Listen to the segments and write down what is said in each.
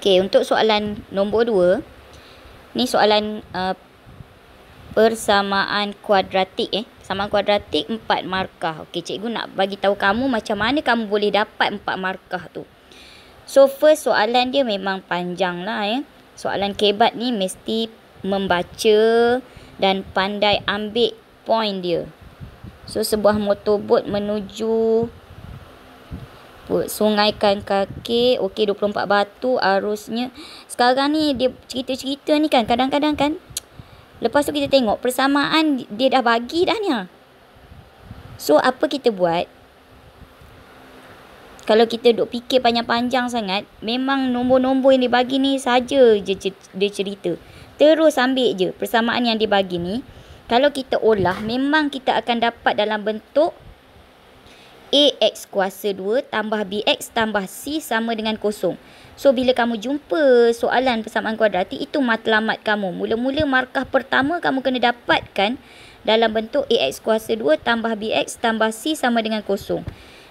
Okey, untuk soalan nombor 2. Ni soalan uh, persamaan kuadratik eh. Persamaan kuadratik 4 markah. Okey, cikgu nak bagi tahu kamu macam mana kamu boleh dapat 4 markah tu. So, first soalan dia memang panjang lah eh. Soalan kebat ni mesti membaca dan pandai ambil point dia. So, sebuah motorboat menuju sungai kan kaki okey 24 batu arusnya sekarang ni dia cerita-cerita ni kan kadang-kadang kan lepas tu kita tengok persamaan dia dah bagi dah ni ha. so apa kita buat kalau kita duk fikir panjang-panjang sangat memang nombor-nombor yang dibagi ni saja je dia cerita terus ambil je persamaan yang dibagi ni kalau kita olah memang kita akan dapat dalam bentuk AX kuasa 2 tambah BX tambah C sama dengan kosong. So, bila kamu jumpa soalan persamaan kuadratik, itu matlamat kamu. Mula-mula markah pertama kamu kena dapatkan dalam bentuk AX kuasa 2 tambah BX tambah C sama dengan kosong.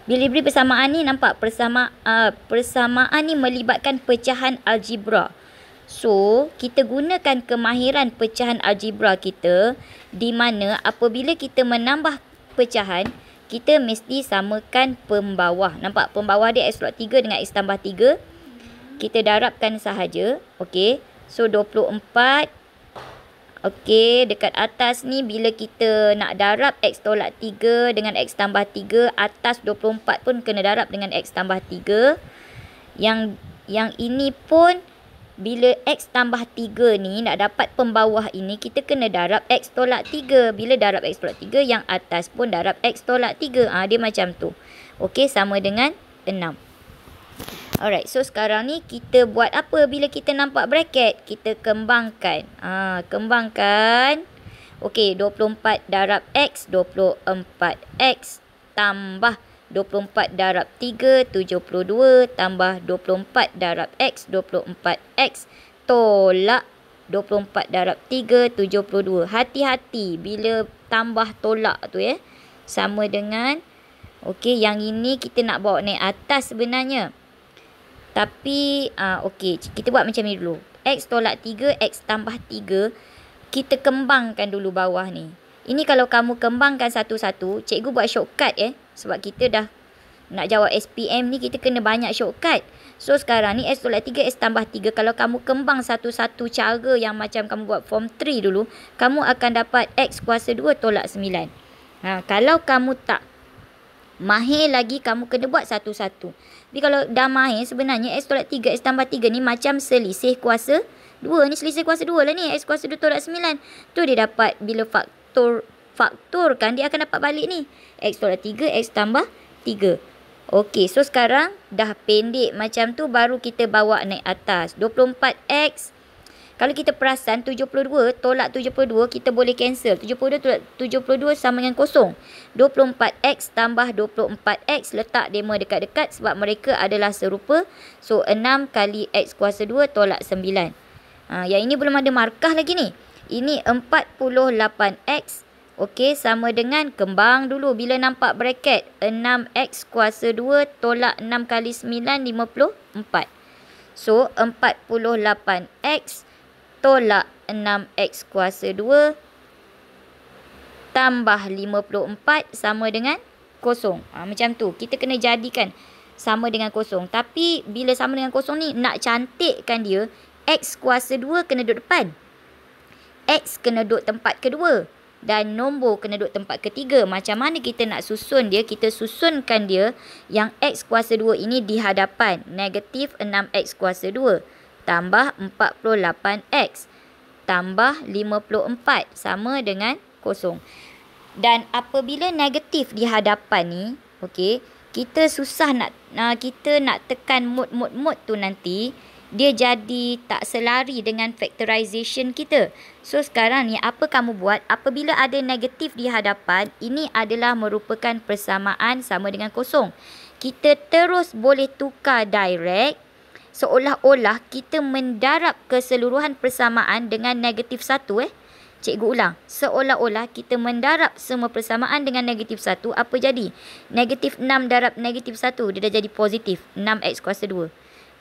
Bila diberi persamaan ni, nampak persama, uh, persamaan ni melibatkan pecahan algebra. So, kita gunakan kemahiran pecahan algebra kita di mana apabila kita menambah pecahan, kita mesti samakan pembawah. Nampak? Pembawah dia X log 3 dengan X tambah 3. Kita darabkan sahaja. Okey, So, 24. Okey, Dekat atas ni, bila kita nak darab X tolak 3 dengan X tambah 3, atas 24 pun kena darab dengan X tambah 3. Yang yang ini pun bila X tambah 3 ni nak dapat pembawah ini kita kena darab X tolak 3. Bila darab X tolak 3 yang atas pun darab X tolak 3. Ha, ah, dia macam tu. Okey sama dengan 6. Alright so sekarang ni kita buat apa bila kita nampak bracket? Kita kembangkan. Ha, kembangkan. Okey 24 darab X 24X tambah 24 darab 3, 72 tambah 24 darab X, 24X tolak 24 darab 3, 72. Hati-hati bila tambah tolak tu ya. Sama dengan, okey yang ini kita nak bawa naik atas sebenarnya. Tapi, uh, okey kita buat macam ni dulu. X tolak 3, X tambah 3. Kita kembangkan dulu bawah ni. Ini kalau kamu kembangkan satu-satu, cikgu buat shortcut eh. Sebab kita dah nak jawab SPM ni, kita kena banyak shortcut. So sekarang ni S tolak 3, S tambah 3. Kalau kamu kembang satu-satu cara yang macam kamu buat form 3 dulu, kamu akan dapat X kuasa 2 tolak 9. Ha, kalau kamu tak mahir lagi, kamu kena buat satu-satu. Tapi kalau dah mahir, sebenarnya S tolak 3, S tambah 3 ni macam selisih kuasa 2. Ni selisih kuasa 2 lah ni. X kuasa 2 tolak 9. Tu dia dapat bila faktor faktor kan dia akan dapat balik ni. X tolak 3, X tambah 3. Okey, so sekarang dah pendek macam tu baru kita bawa naik atas. 24X. Kalau kita perasan 72 tolak 72 kita boleh cancel. 72 tolak 72 sama dengan kosong. 24X tambah 24X letak demo dekat-dekat sebab mereka adalah serupa. So 6 kali X kuasa 2 tolak 9. Ha, yang ini belum ada markah lagi ni. Ini 48x. Okey, sama dengan kembang dulu. Bila nampak bracket, 6x kuasa 2 tolak 6 kali 9, 54. So, 48x tolak 6x kuasa 2 tambah 54 sama dengan kosong. Ha, macam tu. Kita kena jadikan sama dengan kosong. Tapi, bila sama dengan kosong ni, nak cantikkan dia, x kuasa 2 kena duduk depan. X kena duduk tempat kedua dan nombor kena duduk tempat ketiga. Macam mana kita nak susun dia? Kita susunkan dia yang X kuasa 2 ini di hadapan. Negatif 6X kuasa 2 tambah 48X tambah 54 sama dengan kosong. Dan apabila negatif di hadapan ni, okay, kita susah nak kita nak tekan mod-mod-mod tu nanti dia jadi tak selari dengan factorization kita. So sekarang ni apa kamu buat apabila ada negatif di hadapan ini adalah merupakan persamaan sama dengan kosong. Kita terus boleh tukar direct seolah-olah kita mendarab keseluruhan persamaan dengan negatif satu eh. Cikgu ulang. Seolah-olah kita mendarab semua persamaan dengan negatif 1. Apa jadi? Negatif 6 darab negatif 1. Dia dah jadi positif. 6x kuasa 2.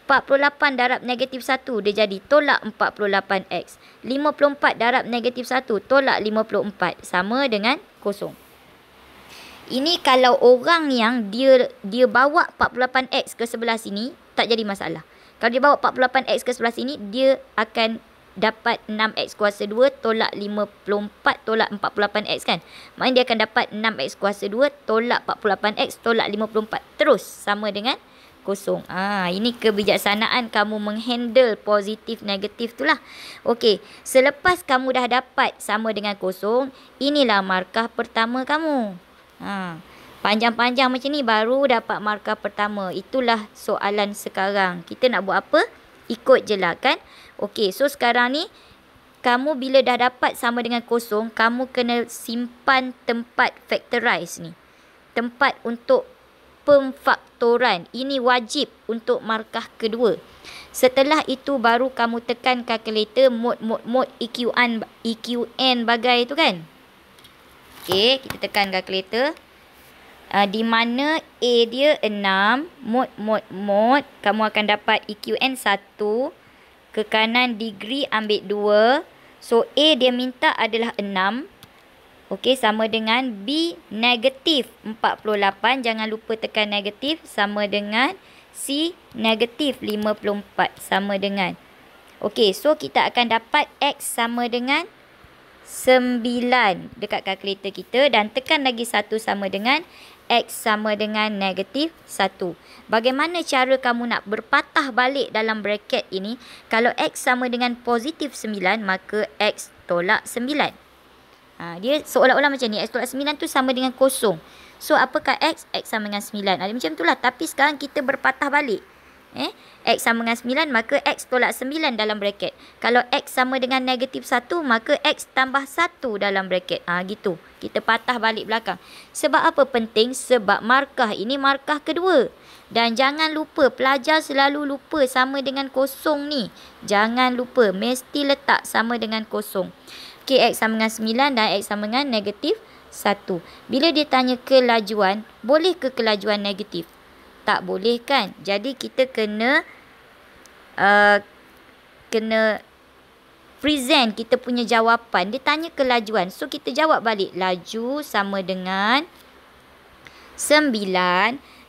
48 darab negatif 1 dia jadi tolak 48x. 54 darab negatif 1 tolak 54 sama dengan kosong. Ini kalau orang yang dia dia bawa 48x ke sebelah sini tak jadi masalah. Kalau dia bawa 48x ke sebelah sini dia akan dapat 6x kuasa 2 tolak 54 tolak 48x kan. Maknanya dia akan dapat 6x kuasa 2 tolak 48x tolak 54 terus sama dengan kosong. Ah, ini kebijaksanaan kamu menghandle positif negatif tu lah. Okey, selepas kamu dah dapat sama dengan kosong, inilah markah pertama kamu. Ha. Panjang-panjang macam ni baru dapat markah pertama. Itulah soalan sekarang. Kita nak buat apa? Ikut je lah kan. Okey, so sekarang ni kamu bila dah dapat sama dengan kosong, kamu kena simpan tempat factorize ni. Tempat untuk pemfaktoran. Ini wajib untuk markah kedua. Setelah itu baru kamu tekan calculator mod mod mod EQN EQN bagai itu kan. Okey, kita tekan calculator. Uh, ah, di mana A dia 6, mod mod mod, kamu akan dapat EQN 1 ke kanan degree ambil 2. So A dia minta adalah Okey, sama dengan B negatif 48. Jangan lupa tekan negatif. Sama dengan C negatif 54. Sama dengan. Okey, so kita akan dapat X sama dengan 9 dekat kalkulator kita. Dan tekan lagi 1 sama dengan X sama dengan negatif 1. Bagaimana cara kamu nak berpatah balik dalam bracket ini? Kalau X sama dengan positif 9, maka X tolak 9. Ha, dia seolah-olah macam ni. X tolak 9 tu sama dengan kosong. So, apakah X? X sama dengan 9. Ha, macam tu lah. Tapi sekarang kita berpatah balik. Eh? X sama dengan 9, maka X tolak 9 dalam bracket. Kalau X sama dengan negatif 1, maka X tambah 1 dalam bracket. Ha, gitu. Kita patah balik belakang. Sebab apa penting? Sebab markah. Ini markah kedua. Dan jangan lupa, pelajar selalu lupa sama dengan kosong ni. Jangan lupa, mesti letak sama dengan kosong kx sama dengan 9 dan x sama dengan negatif 1. Bila dia tanya kelajuan, boleh ke kelajuan negatif? Tak boleh kan? Jadi kita kena uh, kena present kita punya jawapan. Dia tanya kelajuan. So kita jawab balik. Laju sama dengan 9.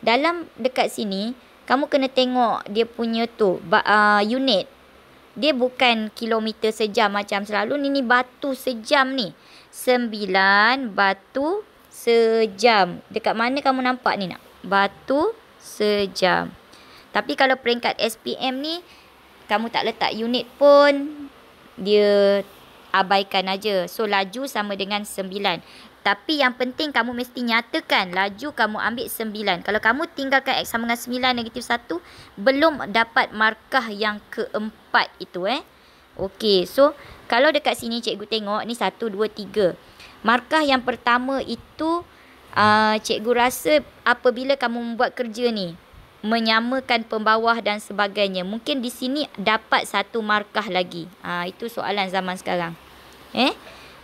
Dalam dekat sini, kamu kena tengok dia punya tu uh, unit. Dia bukan kilometer sejam macam selalu ni ni batu sejam ni. sembilan batu sejam. Dekat mana kamu nampak ni nak? Batu sejam. Tapi kalau peringkat SPM ni kamu tak letak unit pun dia abaikan aja. So laju sama dengan 9. Tapi yang penting kamu mesti nyatakan laju kamu ambil 9. Kalau kamu tinggalkan X sama dengan 9 negatif 1, belum dapat markah yang keempat itu eh. Okey, so kalau dekat sini cikgu tengok ni 1 2 3. Markah yang pertama itu uh, cikgu rasa apabila kamu membuat kerja ni menyamakan pembawah dan sebagainya. Mungkin di sini dapat satu markah lagi. Ha, itu soalan zaman sekarang. Eh?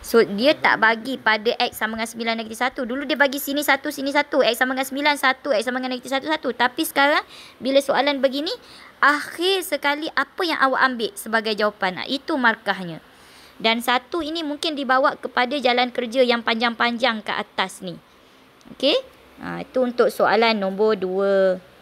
So, dia tak bagi pada X sama dengan 9 negatif 1. Dulu dia bagi sini 1, sini 1. X sama dengan 9, 1. X sama dengan negatif 1, 1. Tapi sekarang, bila soalan begini, akhir sekali apa yang awak ambil sebagai jawapan? Ha, itu markahnya. Dan satu ini mungkin dibawa kepada jalan kerja yang panjang-panjang ke atas ni. okey ha, itu untuk soalan nombor 2.